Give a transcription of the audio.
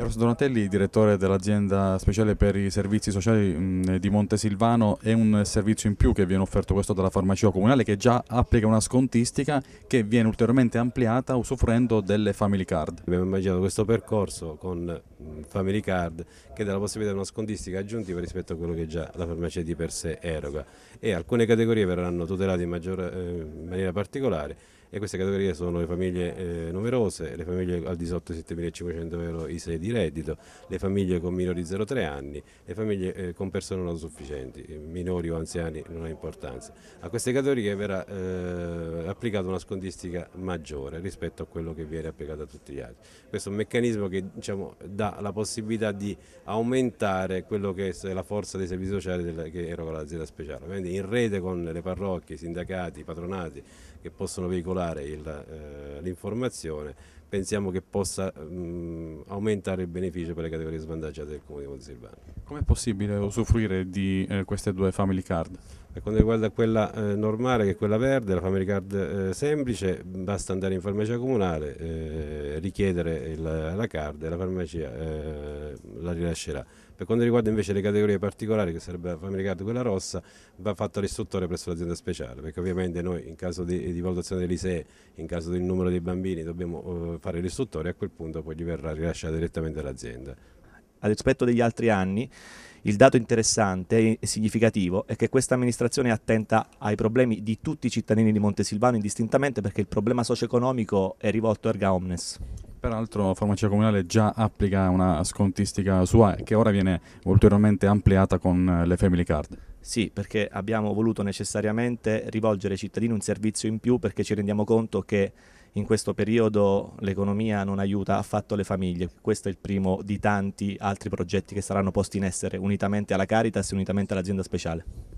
Eros Donatelli, direttore dell'azienda speciale per i servizi sociali di Montesilvano, è un servizio in più che viene offerto questo dalla farmacia comunale che già applica una scontistica che viene ulteriormente ampliata usufruendo delle Family Card. Abbiamo immaginato questo percorso con Family Card che dà la possibilità di una scontistica aggiuntiva rispetto a quello che già la farmacia di per sé eroga e alcune categorie verranno tutelate in, maggior, eh, in maniera particolare e queste categorie sono le famiglie eh, numerose, le famiglie al di sotto di 7.500 euro i ISEE di reddito, le famiglie con minori di 0,3 anni, le famiglie eh, con persone non sufficienti, minori o anziani non ha importanza. A queste categorie verrà eh, applicata una scontistica maggiore rispetto a quello che viene applicato a tutti gli altri. Questo è un meccanismo che diciamo, dà la possibilità di aumentare quello che è la forza dei servizi sociali della, che eroga l'azienda speciale, quindi in rete con le parrocchie, i sindacati, i patronati che possono veicolare circolare eh, l'informazione pensiamo che possa mh, mm, aumentare il beneficio per le categorie svantaggiate del comune di Monsilvano. Com'è possibile usufruire di eh, queste due family card? Per quanto riguarda quella eh, normale che è quella verde, la family card eh, semplice, basta andare in farmacia comunale, eh, richiedere il, la card e la farmacia eh, la rilascerà. Per quanto riguarda invece le categorie particolari, che sarebbe la family card quella rossa, va fatto all'istruttore presso l'azienda speciale, perché ovviamente noi in caso di, di valutazione dell'ISEE, in caso del numero dei bambini, dobbiamo eh, fare l'istruttore a quel punto poi gli verrà rilasciata direttamente l'azienda. A rispetto degli altri anni, il dato interessante e significativo è che questa amministrazione è attenta ai problemi di tutti i cittadini di Montesilvano indistintamente perché il problema socio-economico è rivolto erga omnes. Peraltro Farmacia Comunale già applica una scontistica sua che ora viene ulteriormente ampliata con eh, le Family Card. Sì, perché abbiamo voluto necessariamente rivolgere ai cittadini un servizio in più perché ci rendiamo conto che in questo periodo l'economia non aiuta affatto le famiglie. Questo è il primo di tanti altri progetti che saranno posti in essere unitamente alla Caritas e unitamente all'azienda speciale.